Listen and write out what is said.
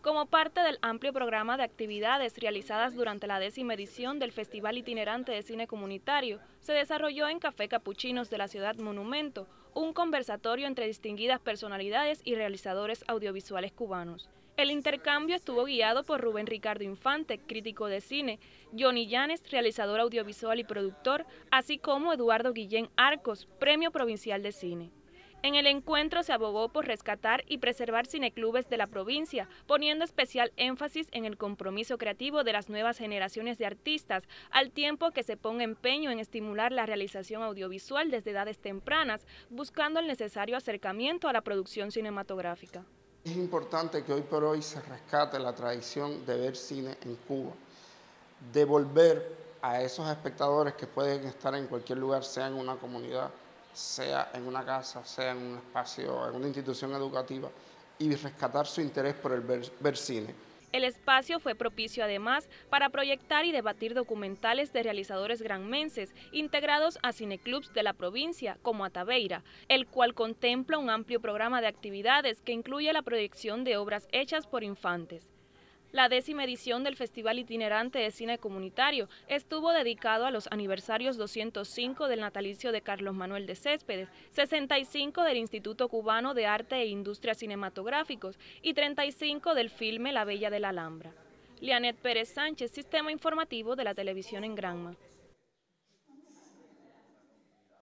como parte del amplio programa de actividades realizadas durante la décima edición del Festival Itinerante de Cine Comunitario, se desarrolló en Café Capuchinos de la ciudad Monumento un conversatorio entre distinguidas personalidades y realizadores audiovisuales cubanos. El intercambio estuvo guiado por Rubén Ricardo Infante, crítico de cine, Johnny Llanes, realizador audiovisual y productor, así como Eduardo Guillén Arcos, Premio Provincial de Cine. En el encuentro se abogó por rescatar y preservar cineclubes de la provincia, poniendo especial énfasis en el compromiso creativo de las nuevas generaciones de artistas, al tiempo que se ponga empeño en estimular la realización audiovisual desde edades tempranas, buscando el necesario acercamiento a la producción cinematográfica. Es importante que hoy por hoy se rescate la tradición de ver cine en Cuba, devolver a esos espectadores que pueden estar en cualquier lugar, sea en una comunidad, sea en una casa, sea en un espacio, en una institución educativa, y rescatar su interés por el ver, cine. El espacio fue propicio además para proyectar y debatir documentales de realizadores granmenses integrados a cineclubs de la provincia, como Ataveira, el cual contempla un amplio programa de actividades que incluye la proyección de obras hechas por infantes. La décima edición del Festival Itinerante de Cine Comunitario estuvo dedicado a los aniversarios 205 del natalicio de Carlos Manuel de Céspedes, 65 del Instituto Cubano de Arte e Industria Cinematográficos y 35 del filme La Bella de la Alhambra. Lianet Pérez Sánchez, Sistema Informativo de la Televisión en Granma.